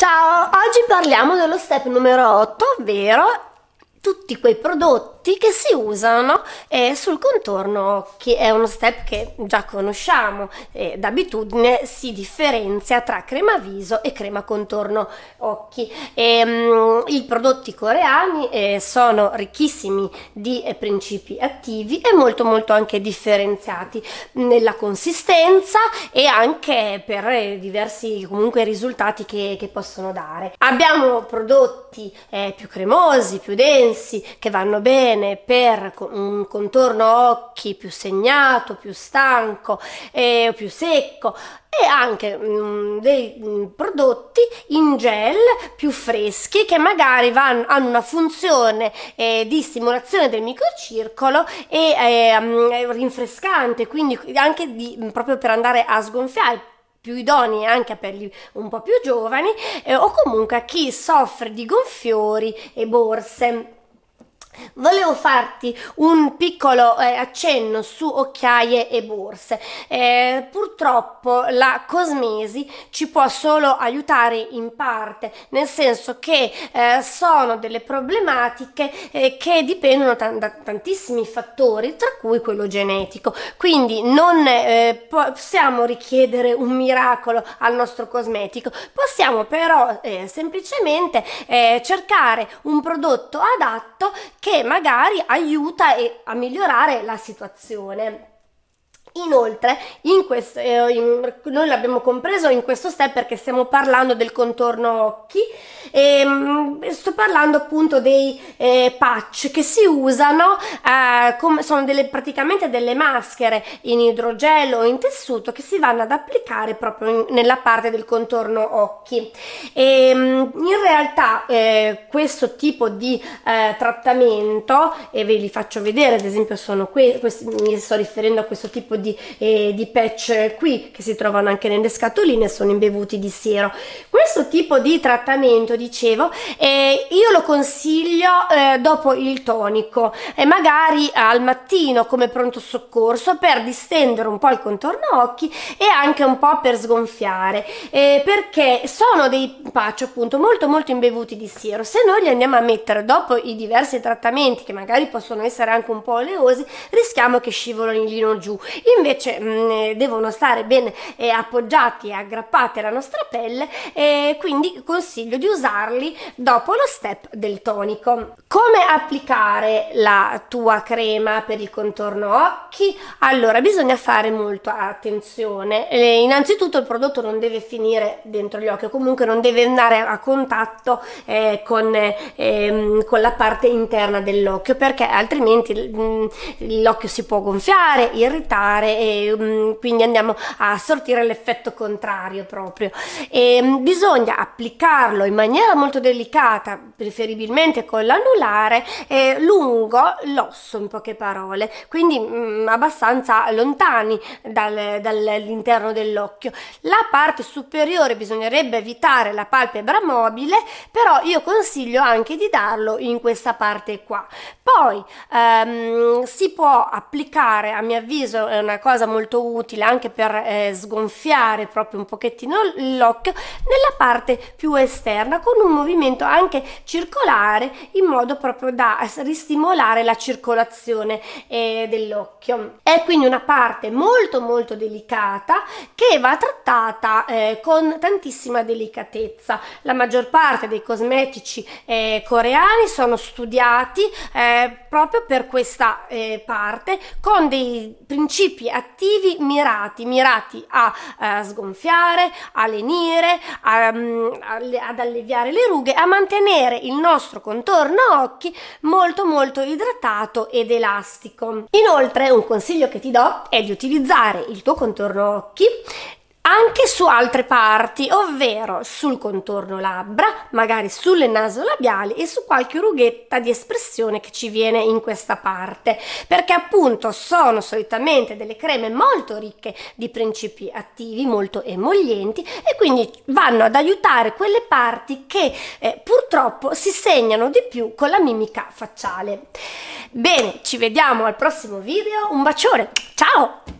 Ciao, oggi parliamo dello step numero 8, ovvero tutti quei prodotti che si usano eh, sul contorno, occhi. è uno step che già conosciamo. Eh, d'abitudine si differenzia tra crema viso e crema contorno occhi. E, ehm, mh, I prodotti coreani eh, sono ricchissimi di eh, principi attivi e molto molto anche differenziati nella consistenza e anche per eh, diversi comunque risultati che, che possono dare. Abbiamo prodotti eh, più cremosi, più densi, stessi che vanno bene per un contorno occhi più segnato, più stanco eh, più secco e anche mh, mm, dei mm, prodotti in gel più freschi che magari vanno, hanno una funzione eh, di stimolazione del microcircolo e eh, rinfrescante, quindi anche di, mm, proprio per andare a sgonfiare più idonei anche per gli un po' più giovani eh, o comunque a chi soffre di gonfiori e borse. Volevo farti un piccolo eh, accenno su occhiaie e borse. Eh, purtroppo la Cosmesi ci può solo aiutare in parte, nel senso che eh, sono delle problematiche eh, che dipendono t- da tantissimi fattori, tra cui quello genetico. Quindi non eh, possiamo richiedere un miracolo al nostro cosmetico, possiamo però eh, semplicemente cercare un prodotto adatto che magari aiuta a migliorare la situazione. Inoltre, in questo, eh, in, noi l'abbiamo compreso in questo step perché stiamo parlando del contorno occhi e ehm, sto parlando appunto dei eh, patch che si usano, eh, come, sono delle, praticamente delle maschere in idrogelo o in tessuto che si vanno ad applicare proprio in, nella parte del contorno occhi. E, ehm, in realtà eh, questo tipo di eh, trattamento, e ve li faccio vedere, ad esempio sono que- questi, mi sto riferendo a questo tipo di, eh, di patch qui che si trovano anche nelle scatoline sono imbevuti di siero questo tipo di trattamento dicevo eh, io lo consiglio eh, dopo il tonico e eh, magari al mattino come pronto soccorso per distendere un po' il contorno occhi e anche un po' per sgonfiare eh, perché sono dei patch appunto molto molto imbevuti di siero se noi li andiamo a mettere dopo i diversi trattamenti che magari possono essere anche un po' oleosi rischiamo che scivolino giù invece mh, mm, eh, devono stare ben eh, appoggiati e aggrappati alla nostra pelle eh, quindi consiglio di usarli dopo lo step del tonico. Come applicare la tua crema per il contorno occhi? Allora bisogna fare molto attenzione, eh, innanzitutto il prodotto non deve finire dentro gli occhi comunque non deve andare a contatto eh, con, ehm, con, la parte interna dell'occhio perché altrimenti mm, l'occhio si può gonfiare, irritare fare e mm, quindi andiamo a sortire l'effetto contrario proprio. E, ehm, bisogna applicarlo in maniera molto delicata, preferibilmente con l'anulare, eh, lungo l'osso in poche parole, quindi um, abbastanza lontani dal, dall'interno dell'occhio. La parte superiore bisognerebbe evitare la palpebra mobile, però io consiglio anche di darlo in questa parte qua. Poi ehm, si può applicare, a mio avviso, è eh, una una cosa molto utile anche per eh, sgonfiare proprio un pochettino l'occhio nella parte più esterna con un movimento anche circolare in modo proprio da ristimolare la circolazione eh, dell'occhio. È quindi una parte molto molto delicata che va trattata eh, con tantissima delicatezza. La maggior parte dei cosmetici eh, coreani sono studiati eh, proprio per questa eh, parte con dei principi principi attivi mirati, mirati a, a eh, sgonfiare, a lenire, a, mm, a, ad alleviare le rughe, a mantenere il nostro contorno occhi molto molto idratato ed elastico. Inoltre un consiglio che ti do è di utilizzare il tuo contorno occhi anche su altre parti, ovvero sul contorno labbra, magari sulle nasolabiali e su qualche rughetta di espressione che ci viene in questa parte, perché appunto sono solitamente delle creme molto ricche di principi attivi, molto emollienti e quindi vanno ad aiutare quelle parti che eh, purtroppo si segnano di più con la mimica facciale. Bene, ci vediamo al prossimo video, un bacione, ciao!